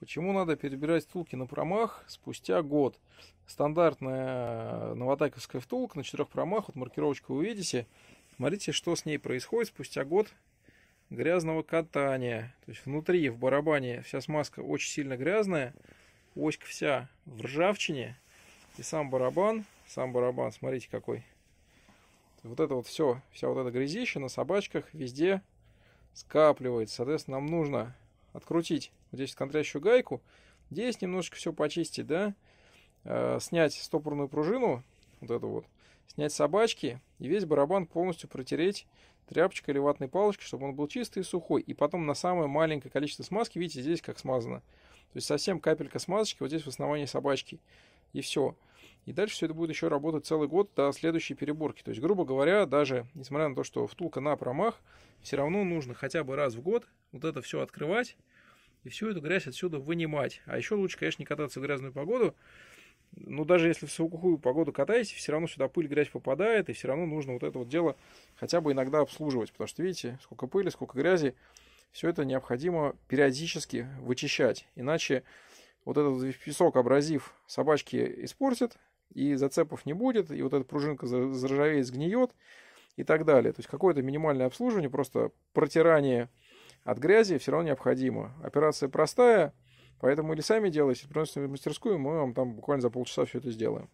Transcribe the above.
Почему надо перебирать втулки на промах спустя год? Стандартная э, новотайковская втулка на четырех промах, вот маркировочку вы видите. Смотрите, что с ней происходит спустя год грязного катания. То есть внутри, в барабане, вся смазка очень сильно грязная, оська вся в ржавчине. И сам барабан, сам барабан, смотрите какой. Вот это вот все, вся вот эта грязища на собачках везде скапливается. Соответственно, нам нужно открутить вот здесь контрящую гайку, здесь немножечко все почистить, да, э, снять стопорную пружину, вот эту вот, снять собачки и весь барабан полностью протереть тряпочкой или ватной палочкой, чтобы он был чистый и сухой. И потом на самое маленькое количество смазки, видите, здесь как смазано. То есть совсем капелька смазочки вот здесь в основании собачки и все. И дальше все это будет еще работать целый год до следующей переборки. То есть, грубо говоря, даже несмотря на то, что втулка на промах, все равно нужно хотя бы раз в год вот это все открывать и всю эту грязь отсюда вынимать. А еще лучше, конечно, не кататься в грязную погоду. Но даже если в сухую погоду катаетесь, все равно сюда пыль, грязь попадает, и все равно нужно вот это вот дело хотя бы иногда обслуживать. Потому что, видите, сколько пыли, сколько грязи, все это необходимо периодически вычищать. Иначе вот этот песок, абразив, собачки испортит, и зацепов не будет, и вот эта пружинка заржавеет, сгниет и так далее. То есть какое-то минимальное обслуживание, просто протирание от грязи все равно необходимо. Операция простая, поэтому или сами делайте, приносите в мастерскую, мы вам там буквально за полчаса все это сделаем.